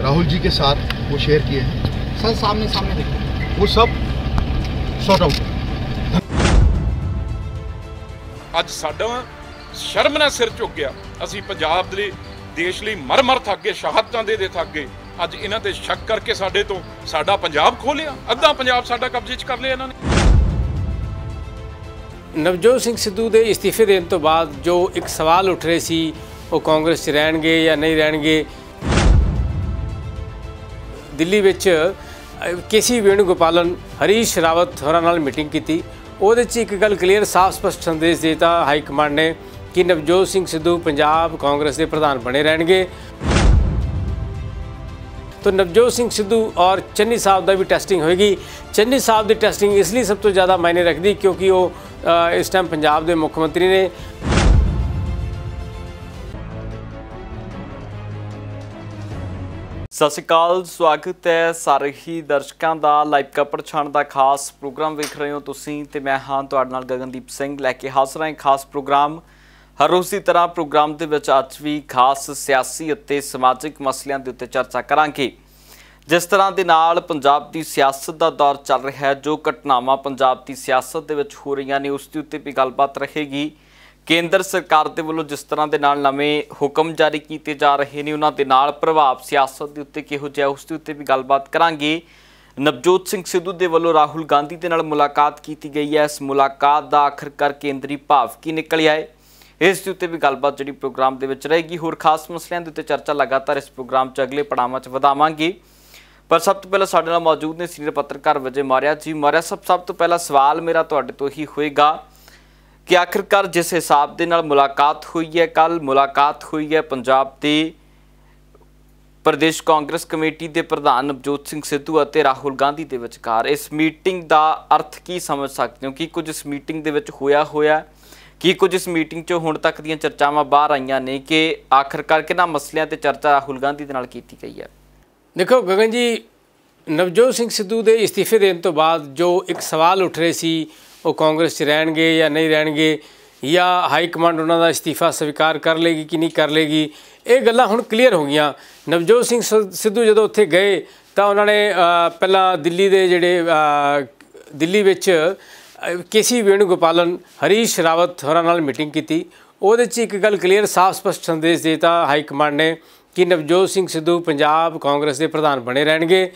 राहुल जी के साथ वो शेयर किए हैं सर सामने सामने देखिए वो सब सॉर्ट आउट ਅੱਜ ਸਾਡਾ ਸ਼ਰਮ ਨਾਲ ਸਿਰ ਝੁਕ ਗਿਆ ਅਸੀਂ ਪੰਜਾਬ ਦੇ ਦੇਸ਼ ਲਈ ਮਰ ਥੱਕ ਗਏ ਸ਼ਹਾਦਤਾਂ ਦੇ ਦੇ ਥੱਕ ਗਏ ਅੱਜ ਇਹਨਾਂ ਤੇ ਸ਼ੱਕ ਕਰਕੇ ਸਾਡੇ ਤੋਂ ਸਾਡਾ ਪੰਜਾਬ ਖੋਲਿਆ ਅੱਧਾ ਪੰਜਾਬ ਸਾਡਾ ਕਬਜ਼ੇ 'ਚ ਕਰ ਲਿਆ ਇਹਨਾਂ ਨੇ ਨਵਜੋਤ ਸਿੰਘ ਸਿੱਧੂ ਦੇ ਇਸਤੀਫੇ ਦੇਣ ਤੋਂ ਬਾਅਦ ਜੋ ਇੱਕ ਸਵਾਲ ਉੱਠ ਰਹੇ ਸੀ ਉਹ ਕਾਂਗਰਸ 'ਚ ਰਹਿਣਗੇ ਜਾਂ ਨਹੀਂ ਰਹਿਣਗੇ ਦਿੱਲੀ ਵਿੱਚ ਕੇਸੀ ਵੇਣੂ ਗੋਪਾਲਨ ਹਰੀਸ਼ ਰਾਵਤ ਹੋਰਾਂ ਨਾਲ ਮੀਟਿੰਗ ਕੀਤੀ ਉਹਦੇ 'ਚ ਇੱਕ ਗੱਲ ਕਲੀਅਰ ਸਾਫ਼ ਸਪਸ਼ਟ ਸੰਦੇਸ਼ ਦਿੱਤਾ ਹਾਈ ਕਮਾਂਡ ਨੇ ਕਿ ਨਵਜੋਤ ਸਿੰਘ ਸਿੱਧੂ ਪੰਜਾਬ ਕਾਂਗਰਸ ਦੇ ਪ੍ਰਧਾਨ ਬਣੇ ਰਹਿਣਗੇ ਤਾਂ ਨਵਜੋਤ ਸਿੰਘ ਸਿੱਧੂ ਔਰ ਚੰਨੀ ਸਾਹਿਬ ਦਾ ਵੀ ਟੈਸਟਿੰਗ ਹੋਏਗੀ ਚੰਨੀ ਸਾਹਿਬ ਦੀ ਟੈਸਟਿੰਗ ਇਸ ਲਈ ਸਭ ਤੋਂ ਜ਼ਿਆਦਾ ਮਾਇਨੇ ਰੱਖਦੀ ਕਿਉਂਕਿ ਉਹ ਇਸ ਟਾਈਮ ਪੰਜਾਬ ਦੇ ਮੁੱਖ ਮੰਤਰੀ ਨੇ ਸਤਿ ਸ਼੍ਰੀ ਅਕਾਲ ਸਵਾਗਤ ਹੈ ਸਾਰੇ ਹੀ ਦਰਸ਼ਕਾਂ ਦਾ ਲਾਈਵ ਕਪੜ ਛਾਣ ਦਾ ਖਾਸ ਪ੍ਰੋਗਰਾਮ ਵੇਖ ਰਹੇ ਹੋ ਤੁਸੀਂ ਤੇ ਮੈਂ ਹਾਂ ਤੁਹਾਡੇ ਨਾਲ ਗਗਨਦੀਪ ਸਿੰਘ ਲੈ ਕੇ ਹਾਜ਼ਰ ਹਾਂ ਖਾਸ ਪ੍ਰੋਗਰਾਮ ਹਰ ਰੋਜ਼ੀ ਤਰ੍ਹਾਂ ਪ੍ਰੋਗਰਾਮ ਦੇ ਵਿੱਚ ਅੱਜ ਵੀ ਖਾਸ ਸਿਆਸੀ ਅਤੇ ਸਮਾਜਿਕ ਮਸਲਿਆਂ ਦੇ ਉੱਤੇ ਚਰਚਾ ਕਰਾਂਗੇ ਜਿਸ ਤਰ੍ਹਾਂ ਦੇ ਨਾਲ ਪੰਜਾਬ ਦੀ ਸਿਆਸਤ ਦਾ ਦੌਰ ਚੱਲ ਰਿਹਾ ਹੈ ਜੋ ਘਟਨਾਵਾਂ ਪੰਜਾਬ ਦੀ ਸਿਆਸਤ ਦੇ ਵਿੱਚ ਹੋ ਰਹੀਆਂ ਨੇ ਉਸ ਦੇ ਉੱਤੇ ਵੀ ਗੱਲਬਾਤ ਰਹੇਗੀ ਕੇਂਦਰ ਸਰਕਾਰ ਦੇ ਵੱਲੋਂ ਜਿਸ ਤਰ੍ਹਾਂ ਦੇ ਨਾਲ ਨਵੇਂ ਹੁਕਮ ਜਾਰੀ ਕੀਤੇ ਜਾ ਰਹੇ ਨੇ ਉਹਨਾਂ ਦੇ ਨਾਲ ਪ੍ਰਭਾਵ ਸਿਆਸਤ ਦੇ ਉੱਤੇ ਕਿਹੋ ਜਿਹਾ ਉਸ ਦੇ ਉੱਤੇ ਵੀ ਗੱਲਬਾਤ ਕਰਾਂਗੇ ਨਵਜੋਤ ਸਿੰਘ ਸਿੱਧੂ ਦੇ ਵੱਲੋਂ ਰਾਹੁਲ ਗਾਂਧੀ ਦੇ ਨਾਲ ਮੁਲਾਕਾਤ ਕੀਤੀ ਗਈ ਹੈ ਇਸ ਮੁਲਾਕਾਤ ਦਾ ਆਖਰਕਾਰ ਕੇਂਦਰੀ ਭਾਵ ਕੀ ਨਿਕਲਿਆ ਹੈ ਇਸ ਦੇ ਉੱਤੇ ਵੀ ਗੱਲਬਾਤ ਜਿਹੜੀ ਪ੍ਰੋਗਰਾਮ ਦੇ ਵਿੱਚ ਰਹੇਗੀ ਹੋਰ ਖਾਸ ਮਸਲਿਆਂ ਦੇ ਉੱਤੇ ਚਰਚਾ ਲਗਾਤਾਰ ਇਸ ਪ੍ਰੋਗਰਾਮ 'ਚ ਅਗਲੇ ਪੜਾਵਾਂ 'ਚ ਵਧਾਵਾਂਗੇ ਪਰ ਸਭ ਤੋਂ ਪਹਿਲਾਂ ਸਾਡੇ ਨਾਲ ਮੌਜੂਦ ਨੇ ਸੀਨੀਅਰ ਪੱਤਰਕਾਰ ਵਜੇ ਮਾਰਿਆ ਜੀ ਮਾਰਿਆ ਸਭ ਸਭ ਤੋਂ ਪਹਿਲਾਂ ਸਵਾਲ ਮੇਰਾ ਤੁਹਾਡੇ ਤੋਂ ਹੀ ਹੋਏਗਾ ਕਿ ਆਖਿਰਕਾਰ ਜਿਸ ਹਿਸਾਬ ਦੇ ਨਾਲ ਮੁਲਾਕਾਤ ਹੋਈ ਹੈ ਕੱਲ ਮੁਲਾਕਾਤ ਹੋਈ ਹੈ ਪੰਜਾਬ ਦੇ ਪ੍ਰਦੇਸ਼ ਕਾਂਗਰਸ ਕਮੇਟੀ ਦੇ ਪ੍ਰਧਾਨ ਨਵਜੋਤ ਸਿੰਘ ਸਿੱਧੂ ਅਤੇ ਰਾਹੁਲ ਗਾਂਧੀ ਦੇ ਵਿਚਕਾਰ ਇਸ ਮੀਟਿੰਗ ਦਾ ਅਰਥ ਕੀ ਸਮਝ ਸਕਦੇ ਹੋ ਕਿ ਕੁਝ ਇਸ ਮੀਟਿੰਗ ਦੇ ਵਿੱਚ ਹੋਇਆ ਹੋਇਆ ਕੀ ਕੁਝ ਇਸ ਮੀਟਿੰਗ 'ਚ ਹੁਣ ਤੱਕ ਦੀਆਂ ਚਰਚਾਵਾਂ ਬਾਹਰ ਆਈਆਂ ਨੇ ਕਿ ਆਖਰਕਾਰ ਕਿਹਨਾਂ ਮਸਲਿਆਂ ਤੇ ਚਰਚਾ ਰਾਹੁਲ ਗਾਂਧੀ ਦੇ ਨਾਲ ਕੀਤੀ ਗਈ ਹੈ ਦੇਖੋ ਗਗਨ ਜੀ ਨਵਜੋਤ ਸਿੰਘ ਸਿੱਧੂ ਦੇ ਇਸਤੀਫੇ ਦੇਣ ਤੋਂ ਬਾਅਦ ਜੋ ਇੱਕ ਸਵਾਲ ਉੱਠ ਰਿਹਾ ਸੀ ਉਹ ਕਾਂਗਰਸ 'ਚ ਰਹਿਣਗੇ ਜਾਂ ਨਹੀਂ ਰਹਿਣਗੇ ਜਾਂ ਹਾਈ ਕਮਾਂਡ ਉਹਨਾਂ ਦਾ ਅਸਤੀਫਾ ਸਵੀਕਾਰ ਕਰ ਲੇਗੀ ਕਿ ਨਹੀਂ ਕਰ ਲੇਗੀ ਇਹ ਗੱਲਾਂ ਹੁਣ ਕਲੀਅਰ ਹੋ ਗਈਆਂ ਨਵਜੋਤ ਸਿੰਘ ਸਿੱਧੂ ਜਦੋਂ ਉੱਥੇ ਗਏ ਤਾਂ ਉਹਨਾਂ ਨੇ ਪਹਿਲਾਂ ਦਿੱਲੀ ਦੇ ਜਿਹੜੇ ਦਿੱਲੀ ਵਿੱਚ ਕੇਸੀ ਗੋਪਾਲਨ ਹਰੀਸ਼ ਰਾਵਤ ਹੋਰਾਂ ਨਾਲ ਮੀਟਿੰਗ ਕੀਤੀ ਉਹਦੇ 'ਚ ਇੱਕ ਗੱਲ ਕਲੀਅਰ ਸਾਫ਼ ਸਪਸ਼ਟ ਸੰਦੇਸ਼ ਦਿੱਤਾ ਹਾਈ ਕਮਾਂਡ ਨੇ ਕਿ ਨਵਜੋਤ ਸਿੰਘ ਸਿੱਧੂ ਪੰਜਾਬ ਕਾਂਗਰਸ ਦੇ ਪ੍ਰਧਾਨ ਬਣੇ ਰਹਿਣਗੇ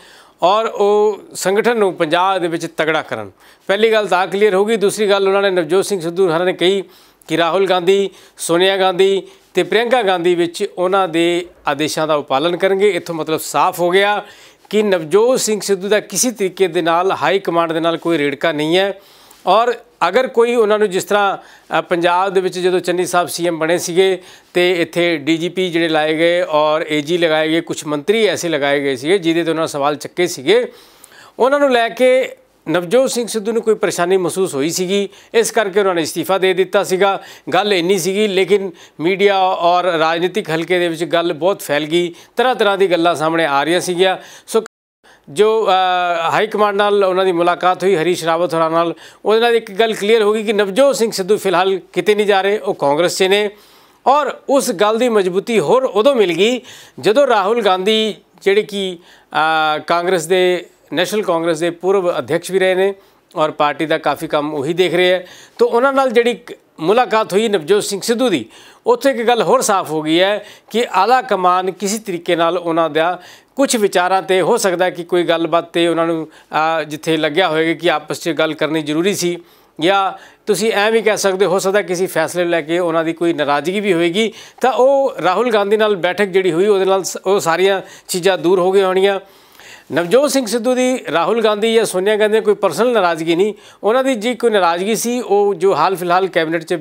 ਔਰ ਉਹ ਸੰਗਠਨ ਨੂੰ ਪੰਜਾਬ ਦੇ ਵਿੱਚ ਤਗੜਾ ਕਰਨ ਪਹਿਲੀ ਗੱਲ ਤਾਂ ਕਲੀਅਰ ਹੋ ਗਈ ਦੂਸਰੀ ਗੱਲ ਉਹਨਾਂ ਨੇ ਨਵਜੋਤ ਸਿੰਘ ਸਿੱਧੂ ਹਰਾਂ ਨੇ ਕਹੀ ਕਿ ਰਾਹੁਲ ਗਾਂਧੀ ਸੋਨੀਆ ਗਾਂਧੀ ਤੇ ਪ੍ਰਿਯੰਕਾ ਗਾਂਧੀ ਵਿੱਚ ਉਹਨਾਂ ਦੇ ਆਦੇਸ਼ਾਂ ਦਾ ਉਪਾਲਨ ਕਰਨਗੇ ਇੱਥੋਂ ਮਤਲਬ ਸਾਫ਼ ਹੋ ਗਿਆ ਕਿ ਨਵਜੋਤ ਸਿੰਘ ਸਿੱਧੂ ਦਾ ਕਿਸੇ ਤਰੀਕੇ ਦੇ ਨਾਲ ਹਾਈ ਕਮਾਂਡ ਦੇ ਨਾਲ ਕੋਈ ਰੇੜਕਾ ਨਹੀਂ ਹੈ ਔਰ ਅਗਰ ਕੋਈ ਉਹਨਾਂ ਨੂੰ ਜਿਸ ਤਰ੍ਹਾਂ ਪੰਜਾਬ ਦੇ ਵਿੱਚ ਜਦੋਂ ਚੰਨੀ ਸਾਹਿਬ ਸੀਐਮ ਬਣੇ ਸੀਗੇ ਤੇ ਇੱਥੇ ਡੀਜੀਪੀ ਜਿਹੜੇ ਲਾਏ ਗਏ ਔਰ ਏਜੀ ਲਗਾਏ ਗਏ ਕੁਝ ਮੰਤਰੀ ਐਸੇ ਲਗਾਏ ਗਏ ਸੀਗੇ ਜਿਹਦੇ ਤੋਂ ਉਹਨਾਂ ਸਵਾਲ ਚੱਕੇ ਸੀਗੇ ਉਹਨਾਂ ਨੂੰ ਲੈ ਕੇ ਨਵਜੋਤ ਸਿੰਘ ਸਿੱਧੂ ਨੂੰ ਕੋਈ ਪਰੇਸ਼ਾਨੀ ਮਹਿਸੂਸ ਹੋਈ ਸੀਗੀ ਇਸ ਕਰਕੇ ਉਹਨਾਂ ਨੇ ਅਸਤੀਫਾ ਦੇ ਦਿੱਤਾ ਸੀਗਾ ਗੱਲ ਇੰਨੀ ਸੀਗੀ ਲੇਕਿਨ ਮੀਡੀਆ ਔਰ ਰਾਜਨੀਤਿਕ ਹਲਕੇ ਦੇ ਵਿੱਚ ਗੱਲ ਬਹੁਤ ਫੈਲ ਗਈ ਤਰ੍ਹਾਂ ਤਰ੍ਹਾਂ ਦੀ ਗੱਲਾਂ ਸਾਹਮਣੇ ਆ ਰਹੀਆਂ ਸੀਗੀਆਂ ਸੋ ਜੋ ਹਾਈ ਕਮਾਂਡ ਨਾਲ ਉਹਨਾਂ ਦੀ ਮੁਲਾਕਾਤ ਹੋਈ ਹਰੀਸ਼ ਰਾਵਤ ਹੋਰਾਂ ਨਾਲ ਉਹਦੇ ਨਾਲ ਇੱਕ ਗੱਲ ਕਲੀਅਰ ਹੋ ਗਈ ਕਿ ਨਵਜੋਤ ਸਿੰਘ ਸਿੱਧੂ ਫਿਲਹਾਲ ਕਿਤੇ ਨਹੀਂ ਜਾ ਰਹੇ ਉਹ ਕਾਂਗਰਸ 'ਚ ਨੇ ਔਰ ਉਸ ਗੱਲ ਦੀ ਮਜ਼ਬੂਤੀ ਹੋਰ ਉਦੋਂ ਮਿਲ ਗਈ ਜਦੋਂ ਰਾਹੁਲ ਗਾਂਧੀ ਜਿਹੜੇ ਕਿ ਕਾਂਗਰਸ ਦੇ ਨੈਸ਼ਨਲ ਕਾਂਗਰਸ ਦੇ ਪੂਰਵ ਅਧਿਕਸ਼ ਵੀ ਰਹੇ ਨੇ ਔਰ ਪਾਰਟੀ ਦਾ ਕਾਫੀ ਕੰਮ ਉਹੀ ਦੇਖ ਰਹੇ ਹੈ ਤਾਂ ਉਹਨਾਂ ਨਾਲ ਜਿਹੜੀ ਮੁਲਾਕਾਤ ਹੋਈ ਨਵਜੋਤ ਸਿੰਘ ਸਿੱਧੂ ਦੀ ਉੱਥੇ ਇੱਕ ਗੱਲ ਹੋਰ ਸਾਫ਼ ਹੋ ਗਈ ਹੈ ਕਿ ਆਲਾ ਕਮਾਨ ਕਿਸੇ ਤਰੀਕੇ ਨਾਲ ਉਹਨਾਂ ਦਾ ਕੁਝ ਵਿਚਾਰਾਂ ਤੇ ਹੋ ਸਕਦਾ ਕਿ ਕੋਈ ਗੱਲਬਾਤ ਤੇ ਉਹਨਾਂ ਨੂੰ ਜਿੱਥੇ ਲੱਗਿਆ ਹੋਵੇਗਾ ਕਿ ਆਪਸ 'ਚ ਗੱਲ ਕਰਨੀ ਜ਼ਰੂਰੀ ਸੀ ਜਾਂ ਤੁਸੀਂ ਐਂ ਵੀ ਕਹਿ ਸਕਦੇ ਹੋ ਸਕਦਾ ਕਿਸੇ ਫੈਸਲੇ ਲੈ ਕੇ ਉਹਨਾਂ ਦੀ ਕੋਈ ਨਾਰਾਜ਼ਗੀ ਵੀ ਹੋਏਗੀ ਤਾਂ ਉਹ ਰਾਹੁਲ ਗਾਂਧੀ ਨਾਲ ਬੈਠਕ ਜਿਹੜੀ ਹੋਈ ਉਹਦੇ ਨਾਲ ਉਹ ਸਾਰੀਆਂ ਚੀਜ਼ਾਂ ਦੂਰ ਹੋ ਗਈਆਂ ਹੋਣੀਆਂ ਨਵਜੋਤ ਸਿੰਘ ਸਿੱਧੂ ਦੀ ਰਾਹੁਲ ਗਾਂਧੀ ਜਾਂ ਸੋਨੀਆ ਗਾਂਧੀ ਕੋਈ ਪਰਸਨਲ ਨਾਰਾਜ਼ਗੀ ਨਹੀਂ ਉਹਨਾਂ ਦੀ ਜੀ ਕੋਈ ਨਾਰਾਜ਼ਗੀ ਸੀ ਉਹ ਜੋ ਹਾਲ ਫਿਲਹਾਲ ਕੈਬਨਿਟ 'ਚ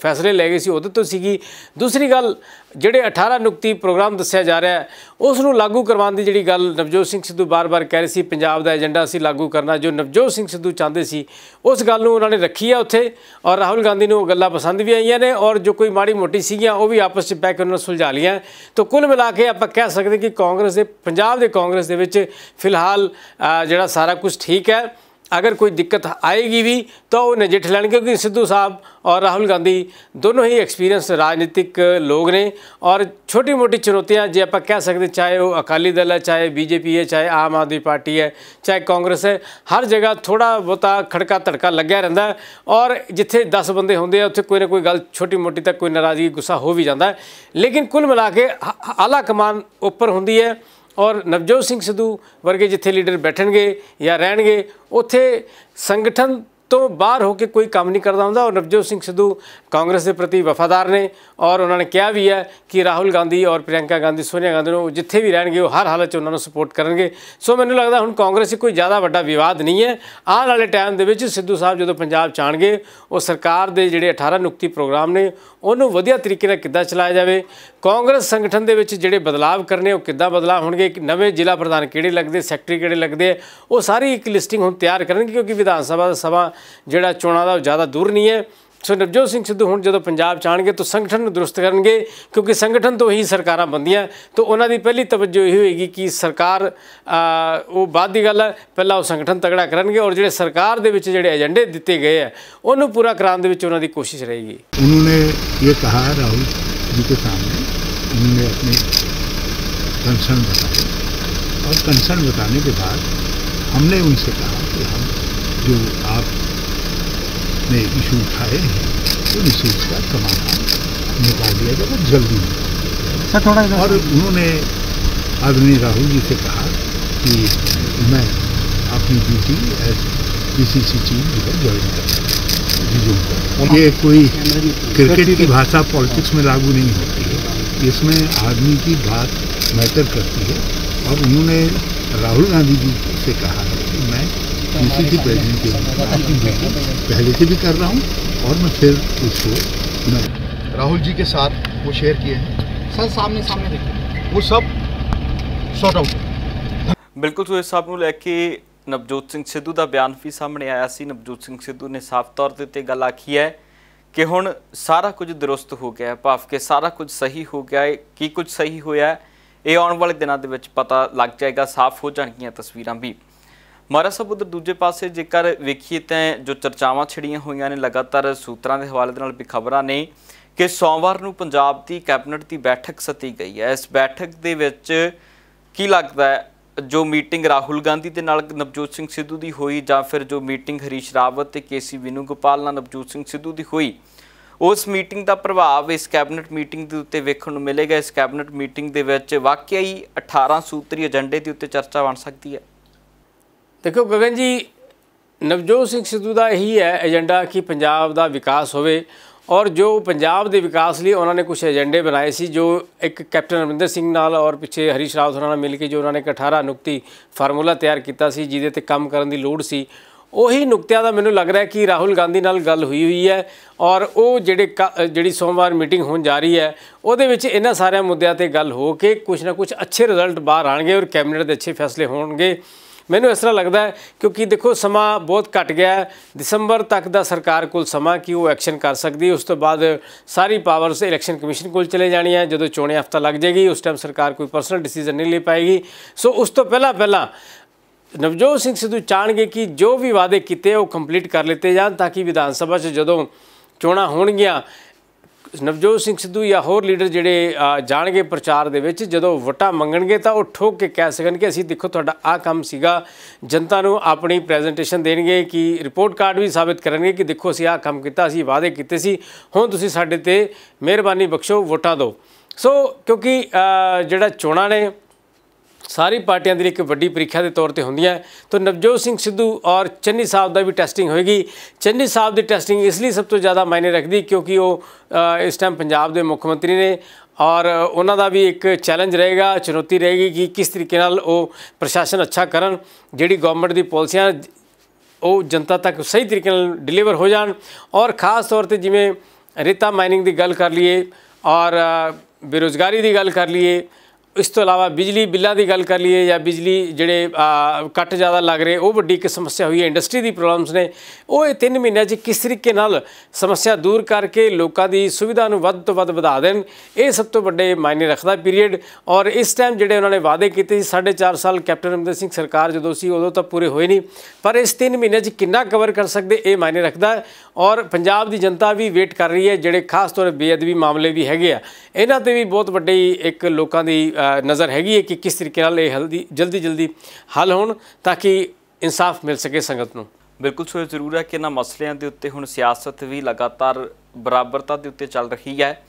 ਫੈਸਲੇ ਲੈ ਗਏ ਸੀ ਉਹਦੇ ਤੋਂ ਸੀਗੀ ਦੂਸਰੀ ਗੱਲ ਜਿਹੜੇ 18 ਨੁਕਤੀ ਪ੍ਰੋਗਰਾਮ ਦੱਸਿਆ ਜਾ ਰਿਹਾ ਉਸ ਨੂੰ ਲਾਗੂ ਕਰਵਾਉਣ ਦੀ ਜਿਹੜੀ ਗੱਲ ਨਵਜੋਤ ਸਿੰਘ ਸਿੱਧੂ ਬਾਰ-ਬਾਰ ਕਹਿ ਰਹੇ ਸੀ ਪੰਜਾਬ ਦਾ ਏਜੰਡਾ ਸੀ ਲਾਗੂ ਕਰਨਾ ਜੋ ਨਵਜੋਤ ਸਿੰਘ ਸਿੱਧੂ ਚਾਹੁੰਦੇ ਸੀ ਉਸ ਗੱਲ ਨੂੰ ਉਹਨਾਂ ਨੇ ਰੱਖੀ ਆ ਉੱਥੇ ਔਰ ਰਾਹੁਲ ਗਾਂਧੀ ਨੂੰ ਉਹ ਗੱਲਾਂ ਪਸੰਦ ਵੀ ਆਈਆਂ ਨੇ ਔਰ ਜੋ ਕੋਈ ਮਾੜੀ ਮੋਟੀ ਸੀਗੀਆਂ ਉਹ ਵੀ ਆਪਸ ਵਿੱਚ ਕੇ ਉਹਨਾਂ ਨੂੰ ਸੁਲਝਾ ਲੀਆਂ ਤਾਂ ਕੁੱਲ ਮਿਲਾ ਕੇ ਆਪਾਂ ਕਹਿ ਸਕਦੇ ਕਿ ਕਾਂਗਰਸ ਦੇ ਪੰਜਾਬ ਦੇ ਕਾਂਗਰਸ ਦੇ ਵਿੱਚ ਫਿਲਹਾਲ ਜਿਹੜਾ ਸਾਰਾ ਕੁਝ ਠੀਕ ਹੈ अगर कोई दिक्कत आएगी भी तो वो नजिठ लेंगे क्योंकि सिद्धू साहब और राहुल गांधी दोनों ही ਐਕਸਪੀਰੀਅੰਸ ਰਾਜਨੀਤਿਕ ਲੋਕ ਨੇ ਔਰ ਛੋਟੀ ਮੋਟੀ ਚੁਣੌਤੀਆਂ ਜੇ ਆਪਾਂ ਕਹਿ ਸਕਦੇ ਚਾਹੇ ਉਹ ਅਕਾਲੀ ਦਲ ਹੈ ਚਾਹੇ ਬੀਜੇਪੀ ਹੈ ਚਾਹੇ ਆਮ ਆਦਮੀ ਪਾਰਟੀ ਹੈ ਚਾਹੇ ਕਾਂਗਰਸ ਹੈ ਹਰ ਜਗ੍ਹਾ ਥੋੜਾ ਬੋਤਾ ਖੜਕਾ ਧੜਕਾ ਲੱਗਿਆ ਰਹਿੰਦਾ ਔਰ ਜਿੱਥੇ 10 ਬੰਦੇ ਹੁੰਦੇ ਆ ਉੱਥੇ ਕੋਈ ਨਾ ਕੋਈ ਗੱਲ ਛੋਟੀ ਮੋਟੀ ਤਾਂ ਕੋਈ ਨਾਰਾਜ਼ਗੀ ਗੁੱਸਾ ਹੋ ਵੀ ਜਾਂਦਾ ਲੇਕਿਨ ਕੁੱਲ ਮਿਲਾ ਕੇ ਆਲਾ ਕਮਾਨ ਉੱਪਰ ਹੁੰਦੀ ਹੈ ਔਰ ਨਵਜੋਤ ਸਿੰਘ ਸਿੱਧੂ ਵਰਗੇ ਜਿੱਥੇ ਲੀਡਰ ਬੈਠਣਗੇ ਜਾਂ ਰਹਿਣਗੇ ਉੱਥੇ ਸੰਗਠਨ ਤੋਂ ਬਾਹਰ ਹੋ ਕੇ ਕੋਈ ਕੰਮ ਨਹੀਂ ਕਰਦਾ ਹੁੰਦਾ ਔਰ ਨਵਜੋਤ ਸਿੰਘ ਸਿੱਧੂ ਕਾਂਗਰਸ ਦੇ ਪ੍ਰਤੀ ਵਫਾਦਾਰ ਨੇ ਔਰ ਉਹਨਾਂ ਨੇ ਕਿਹਾ ਵੀ ਹੈ ਕਿ ਰਾਹੁਲ ਗਾਂਧੀ ਔਰ ਪ੍ਰਿਯੰਕਾ ਗਾਂਧੀ ਸੋਨੀਆ ਗਾਂਧੀ ਨੂੰ ਜਿੱਥੇ ਵੀ ਰਹਿਣਗੇ ਉਹ ਹਰ ਹਾਲਤ 'ਚ ਉਹਨਾਂ ਨੂੰ ਸਪੋਰਟ ਕਰਨਗੇ ਸੋ ਮੈਨੂੰ ਲੱਗਦਾ ਹੁਣ ਕਾਂਗਰਸ 'ਚ ਕੋਈ ਜ਼ਿਆਦਾ ਵੱਡਾ ਵਿਵਾਦ ਨਹੀਂ ਹੈ ਆਉਣ ਵਾਲੇ ਟਾਈਮ ਦੇ ਵਿੱਚ ਸਿੱਧੂ ਸਾਹਿਬ ਜਦੋਂ ਪੰਜਾਬ 'ਚ ਆਣਗੇ ਉਹ ਸਰਕਾਰ ਦੇ ਜਿਹੜੇ 18 ਨੁਕਤੀ ਪ੍ਰੋਗਰਾਮ ਨੇ ਉਹਨੂੰ ਵਧੀਆ ਤਰੀਕੇ ਨਾਲ ਕਿੱਦਾਂ ਚਲਾਇਆ ਜਾਵੇ ਕਾਂਗਰਸ ਸੰਗਠਨ ਦੇ ਵਿੱਚ ਜਿਹੜੇ ਬਦਲਾਅ ਕਰਨੇ ਉਹ ਕਿੱਦਾਂ ਬਦਲਾਅ ਹੋਣਗੇ ਇੱਕ ਨਵੇਂ ਜ਼ਿਲ੍ਹਾ ਪ੍ਰਧਾਨ ਕਿਹੜੇ ਲੱਗਦੇ ਸੈਕਟਰੀ ਕਿਹੜੇ ਲੱਗਦੇ ਉਹ ਸਾਰੀ ਇੱਕ ਲਿਸਟਿੰਗ ਹੁਣ ਤਿਆਰ ਕਰਨਗੇ ਕਿਉਂਕਿ ਵਿਧਾਨ ਸਭਾ ਦਾ ਸਭਾ ਜਿਹੜਾ ਚੋਣਾਂ ਦਾ ਜ਼ਿਆਦਾ ਦੂਰ ਨਹੀਂ ਹੈ ਸੋ ਨਵਜੋਤ ਸਿੰਘ ਸਿੱਧੂ ਹੁਣ ਜਦੋਂ ਪੰਜਾਬ ਚਾਣਗੇ ਤਾਂ ਸੰਗਠਨ ਨੂੰ ਦਰੁਸਤ ਕਰਨਗੇ ਕਿਉਂਕਿ ਸੰਗਠਨ ਤੋਂ ਹੀ ਸਰਕਾਰਾਂ ਬੰਦੀਆਂ ਤਾਂ ਉਹਨਾਂ ਦੀ ਪਹਿਲੀ ਤਵੱਜੋ ਇਹ ਹੋਏਗੀ ਕਿ ਸਰਕਾਰ ਉਹ ਬਾਅਦ ਦੀ ਗੱਲ ਹੈ ਪਹਿਲਾਂ ਉਹ ਸੰਗਠਨ ਤਗੜਾ ਕਰਨਗੇ ਔਰ ਜਿਹੜੇ ਸਰਕਾਰ ਦੇ ਵਿੱਚ ਜਿਹੜੇ ਏਜੰਡੇ ਦਿੱਤੇ ਗਏ ਆ ਉਹਨੂੰ ਪੂਰਾ ਕਰਾਉਣ ਦੇ ਵਿੱਚ ਉਹਨਾਂ ਦੀ ਕੋਸ਼ਿਸ਼ ਰਹੇਗੀ ਉਹਨੇ ਇਹ ਕਹਾ ਰਾਹੁਲ ਜੀ ਕੇ ਸਾਹਮਣੇ पहले अपने कंसर्न बताए और कंसर्न बताने के बाद हमने उनसे कहा कि हम जो आपने इशू उठाए हैं उन इशूज का समाधान निकाल दिया जाएगा जल्दी सर थोड़ा और उन्होंने आदरणीय राहुल जी से कहा कि मैं अपनी duty as P C C chief जो है ज्वाइन कर ये कोई क्रिकेट की भाषा पॉलिटिक्स में लागू नहीं होती है इसमें आदमी की बात मैटर करती है और उन्होंने राहुल गांधी जी से कहा है कि मैं किसी की प्रेजेंट तो पहले से भी कर रहा हूँ और मैं फिर उसको मैं राहुल जी के साथ वो शेयर किए हैं सर सामने सामने देखिए वो सब शॉर्ट आउट बिल्कुल तो सुरेश साहब को ਨੂੰ नवजोत ਕੇ ਨਵਜੋਤ ਸਿੰਘ ਸਿੱਧੂ ਦਾ ਬਿਆਨ ਵੀ ਸਾਹਮਣੇ ਆਇਆ ਸੀ ਨਵਜੋਤ ਸਿੰਘ ਸਿੱਧੂ ਨੇ ਸਾਫ਼ ਤੌਰ ਤੇ ਗੱਲ ਕਿ ਹੁਣ ਸਾਰਾ ਕੁਝ ਦਰੁਸਤ ਹੋ ਗਿਆ ਭਾਫ ਕਿ ਸਾਰਾ ਕੁਝ ਸਹੀ ਹੋ ਗਿਆ ਹੈ ਕੀ ਕੁਝ ਸਹੀ ਹੋਇਆ ਇਹ ਆਉਣ ਵਾਲੇ ਦਿਨਾਂ ਦੇ ਵਿੱਚ ਪਤਾ ਲੱਗ ਜਾਏਗਾ ਸਾਫ਼ ਹੋ ਜਾਣਗੀਆਂ ਤਸਵੀਰਾਂ ਵੀ ਮਾਰਾ ਸਾਹਿਬ ਉਧਰ ਦੂਜੇ ਪਾਸੇ ਜੇਕਰ ਵੇਖੀਏ ਤਾਂ ਜੋ ਚਰਚਾਵਾਂ ਛੜੀਆਂ ਹੋਈਆਂ ਨੇ ਲਗਾਤਾਰ ਸੂਤਰਾਂ ਦੇ ਹਵਾਲੇ ਦੇ ਨਾਲ ਵੀ ਖਬਰਾਂ ਨੇ ਕਿ ਸੋਮਵਾਰ ਨੂੰ ਪੰਜਾਬ ਦੀ ਕੈਬਨਿਟ ਦੀ ਬੈਠਕ ਸਤੀ ਗਈ ਹੈ ਇਸ ਬੈਠਕ ਦੇ ਵਿੱਚ ਕੀ ਲੱਗਦਾ ਹੈ ਜੋ ਮੀਟਿੰਗ ਰਾਹੁਲ ਗਾਂਧੀ ਦੇ ਨਾਲ ਨਵਜੋਤ ਸਿੰਘ ਸਿੱਧੂ ਦੀ ਹੋਈ ਜਾਂ ਫਿਰ ਜੋ ਮੀਟਿੰਗ ਹਰੀਸ਼ ਰਾਵਤ ਤੇ ਕੇਸੀ ਵਿਨੂ ਗੋਪਾਲ ਨਾਲ ਨਵਜੋਤ ਸਿੰਘ ਸਿੱਧੂ ਦੀ ਹੋਈ ਉਸ ਮੀਟਿੰਗ ਦਾ ਪ੍ਰਭਾਵ ਇਸ ਕੈਬਨਿਟ ਮੀਟਿੰਗ ਦੇ ਉੱਤੇ ਵੇਖਣ ਨੂੰ ਮਿਲੇਗਾ ਇਸ ਕੈਬਨਿਟ ਮੀਟਿੰਗ ਦੇ ਵਿੱਚ ਵਾਕਿਆ ਹੀ 18 ਸੂਤਰੀ ਏਜੰਡੇ ਦੇ ਉੱਤੇ ਚਰਚਾ ਬਣ ਸਕਦੀ ਹੈ ਦੇਖੋ ਗਗਨ ਜੀ ਨਵਜੋਤ ਸਿੰਘ ਸਿੱਧੂ ਦਾ ਇਹੀ ਹੈ ਏਜੰਡਾ ਕਿ ਪੰਜਾਬ ਦਾ ਵਿਕਾਸ ਹੋਵੇ ਔਰ ਜੋ ਪੰਜਾਬ ਦੇ ਵਿਕਾਸ ਲਈ ਉਹਨਾਂ ਨੇ ਕੁਝ ਏਜੰਡੇ ਬਣਾਏ ਸੀ ਜੋ ਇੱਕ ਕੈਪਟਨ ਅਮਰਿੰਦਰ ਸਿੰਘ ਨਾਲ ਔਰ ਪਿੱਛੇ ਹਰੀਸ਼ ਰਾਵ ਹੋਰਾਂ ਨਾਲ ਮਿਲ ਕੇ ਜੋ ਉਹਨਾਂ ਨੇ 18 ਨੁਕਤੀ ਫਾਰਮੂਲਾ ਤਿਆਰ ਕੀਤਾ ਸੀ ਜਿਹਦੇ ਤੇ ਕੰਮ ਕਰਨ ਦੀ ਲੋੜ ਸੀ ਉਹੀ ਨੁਕਤਿਆਂ ਦਾ ਮੈਨੂੰ ਲੱਗ ਰਿਹਾ ਕਿ ਰਾਹੁਲ ਗਾਂਧੀ ਨਾਲ ਗੱਲ ਹੋਈ ਹੋਈ ਹੈ ਔਰ ਉਹ ਜਿਹੜੇ ਜਿਹੜੀ ਸੋਮਵਾਰ ਮੀਟਿੰਗ ਹੋਣ ਜਾ ਰਹੀ ਹੈ ਉਹਦੇ ਵਿੱਚ ਇਹਨਾਂ ਸਾਰਿਆਂ ਮੁੱਦਿਆਂ ਤੇ ਗੱਲ ਹੋ ਕੇ ਕੁਝ ਨਾ ਕੁਝ ਅੱਛੇ ਰਿਜ਼ਲਟ ਬਾਹਰ ਆਣਗੇ ਔਰ ਕੈਬਨਿਟ ਦੇ ਅੱਛੇ ਫੈਸਲੇ ਹੋਣਗੇ ਮੈਨੂੰ ਇਸ ਤਰ੍ਹਾਂ ਲੱਗਦਾ ਹੈ ਕਿਉਂਕਿ ਦੇਖੋ ਸਮਾਂ ਬਹੁਤ ਘਟ ਗਿਆ ਹੈ ਦਸੰਬਰ ਤੱਕ ਦਾ ਸਰਕਾਰ ਕੋਲ ਸਮਾਂ ਕਿ ਉਹ ਐਕਸ਼ਨ ਕਰ ਸਕਦੀ ਉਸ ਤੋਂ ਬਾਅਦ ਸਾਰੀ ਪਾਵਰਸ ਇਲੈਕਸ਼ਨ ਕਮਿਸ਼ਨ ਕੋਲ ਚਲੇ ਜਾਣੀ ਹੈ ਜਦੋਂ ਚੋਣੇ ਹਫਤਾ ਲੱਗ ਜਾਏਗੀ ਉਸ ਟਾਈਮ ਸਰਕਾਰ ਕੋਈ ਪਰਸਨਲ ਡਿਸੀਜਨ ਨਹੀਂ ਲੈ ਪਾਏਗੀ ਸੋ ਉਸ ਤੋਂ ਪਹਿਲਾਂ ਪਹਿਲਾਂ ਨਵਜੋਤ ਸਿੰਘ ਸਿੱਧੂ ਚਾਹਣਗੇ ਕਿ ਜੋ ਵੀ ਵਾਅਦੇ ਕੀਤੇ ਉਹ ਕੰਪਲੀਟ ਕਰ ਲਿੱਤੇ ਜਾਣ ਤਾਂ ਕਿ ਵਿਧਾਨ ਸਭਾ 'ਚ ਜਦੋਂ ਚੋਣਾਂ ਹੋਣਗੀਆਂ ਨਵਜੋਤ ਸਿੰਘ ਸਿੱਧੂ ਜਾਂ ਹੋਰ ਲੀਡਰ ਜਿਹੜੇ ਜਾਣਗੇ ਪ੍ਰਚਾਰ ਦੇ ਵਿੱਚ ਜਦੋਂ ਵਟਾ ਮੰਗਣਗੇ ਤਾਂ ਉਹ ਠੋਕ ਕੇ ਕਹਿ ਸਕਣ ਕਿ ਅਸੀਂ ਦੇਖੋ ਤੁਹਾਡਾ ਆ ਕੰਮ ਸੀਗਾ ਜਨਤਾ ਨੂੰ ਆਪਣੀ ਪ੍ਰੈਜੈਂਟੇਸ਼ਨ ਦੇਣਗੇ ਕਿ ਰਿਪੋਰਟ ਕਾਰਡ ਵੀ ਸਾਬਿਤ ਕਰਨਗੇ ਕਿ ਦੇਖੋ ਅਸੀਂ ਆ ਕੰਮ ਕੀਤਾ ਅਸੀਂ ਵਾਅਦੇ ਕੀਤੇ ਸੀ ਹੁਣ ਤੁਸੀਂ ਸਾਡੇ ਤੇ ਮਿਹਰਬਾਨੀ ਬਖਸ਼ੋ ਵਟਾ ਦਿਓ ਸੋ ਕਿਉਂਕਿ ਜਿਹੜਾ ਚੋਣਾਂ ਨੇ ਸਾਰੀ ਪਾਰਟੀਆਂ ਦੀ ਇੱਕ ਵੱਡੀ ਪ੍ਰੀਖਿਆ ਦੇ ਤੌਰ ਤੇ ਹੁੰਦੀ ਹੈ ਤਾਂ ਨਵਜੋਤ ਸਿੰਘ ਸਿੱਧੂ ਔਰ ਚੰਨੀ ਸਾਹਿਬ ਦਾ ਵੀ ਟੈਸਟਿੰਗ ਹੋਏਗੀ ਚੰਨੀ ਸਾਹਿਬ ਦੀ ਟੈਸਟਿੰਗ ਇਸ ਲਈ ਸਭ ਤੋਂ ਜ਼ਿਆਦਾ ਮਾਇਨੇ ਰੱਖਦੀ ਕਿਉਂਕਿ ਉਹ ਇਸ ਟਾਈਮ ਪੰਜਾਬ ਦੇ ਮੁੱਖ ਮੰਤਰੀ ਨੇ ਔਰ ਉਹਨਾਂ ਦਾ ਵੀ ਇੱਕ ਚੈਲੰਜ ਰਹੇਗਾ ਚੁਣੌਤੀ ਰਹੇਗੀ ਕਿ ਕਿਸ ਤਰੀਕੇ ਨਾਲ ਉਹ ਪ੍ਰਸ਼ਾਸਨ ਅੱਛਾ ਕਰਨ ਜਿਹੜੀ ਗਵਰਨਮੈਂਟ ਦੀ ਪਾਲਿਸੀਆਂ ਉਹ ਜਨਤਾ ਤੱਕ ਸਹੀ ਤਰੀਕੇ ਨਾਲ ਡਿਲੀਵਰ ਹੋ ਜਾਣ ਔਰ ਖਾਸ ਤੌਰ ਤੇ ਜਿਵੇਂ ਰੇਤਾ ਮਾਈਨਿੰਗ ਦੀ ਗੱਲ ਕਰ ਲਈਏ ਔਰ ਬੇਰੋਜ਼ਗਾਰੀ ਦੀ ਗੱਲ ਕਰ ਲਈਏ ਇਸ ਤੋਂ ਇਲਾਵਾ ਬਿਜਲੀ ਬਿੱਲਾਂ ਦੀ ਗੱਲ ਕਰ ਲਈਏ ਜਾਂ ਬਿਜਲੀ ਜਿਹੜੇ ਕੱਟ ਜ਼ਿਆਦਾ ਲੱਗ ਰਹੇ ਉਹ ਵੱਡੀ ਕਿ ਸਮੱਸਿਆ ਹੋਈ ਹੈ ਇੰਡਸਟਰੀ ਦੀ ਪ੍ਰੋਬਲਮਸ ਨੇ ਉਹ ਇਹ 3 ਮਹੀਨਿਆਂ 'ਚ ਕਿਸ ਤਰੀਕੇ ਨਾਲ ਸਮੱਸਿਆ ਦੂਰ ਕਰਕੇ ਲੋਕਾਂ ਦੀ ਸੁਵਿਧਾ ਨੂੰ ਵੱਧ ਤੋਂ ਵੱਧ ਵਧਾ ਦੇਣ ਇਹ ਸਭ ਤੋਂ ਵੱਡੇ ਮਾਇਨੇ ਰੱਖਦਾ ਪੀਰੀਅਡ ਔਰ ਇਸ ਟਾਈਮ ਜਿਹੜੇ ਉਹਨਾਂ ਨੇ ਵਾਅਦੇ ਕੀਤੇ ਸੀ 4.5 ਸਾਲ ਕੈਪਟਨ ਅਮਰਿੰਦਰ ਸਿੰਘ ਸਰਕਾਰ ਜਦੋਂ ਸੀ ਉਦੋਂ ਤਾਂ ਪੂਰੇ ਹੋਏ ਨਹੀਂ ਪਰ ਇਸ 3 ਮਹੀਨਿਆਂ 'ਚ ਕਿੰਨਾ ਕਵਰ ਕਰ ਸਕਦੇ ਇਹ ਮਾਇਨੇ ਰੱਖਦਾ ਔਰ ਪੰਜਾਬ ਦੀ ਜਨਤਾ ਵੀ ਵੇਟ ਕਰ ਰਹੀ ਹੈ ਜਿਹੜੇ ਖਾਸ ਤੌਰ ਤੇ ਬੇਅਦਬੀ ਮਾਮਲੇ ਵੀ ਹੈਗੇ ਆ ਇਹਨਾਂ ਤੇ ਵੀ ਬਹੁਤ ਵੱਡੀ ਇੱਕ ਲੋਕਾਂ ਦੀ ਨਜ਼ਰ ਹੈਗੀ ਹੈ ਕਿ ਕਿਸ ਤਰੀਕੇ ਨਾਲ ਇਹ ਹਲਦੀ ਜਲਦੀ ਜਲਦੀ ਹੱਲ ਹੋਣ ਤਾਂ ਕਿ ਇਨਸਾਫ ਮਿਲ ਸਕੇ ਸੰਗਤ ਨੂੰ ਬਿਲਕੁਲ ਸੋ ਜ਼ਰੂਰ ਹੈ ਕਿ ਇਹਨਾਂ ਮਸਲਿਆਂ ਦੇ ਉੱਤੇ ਹੁਣ ਸਿਆਸਤ ਵੀ ਲਗਾਤਾਰ ਬਰਾਬਰਤਾ ਦੇ ਉੱਤੇ ਚੱਲ ਰਹੀ ਹੈ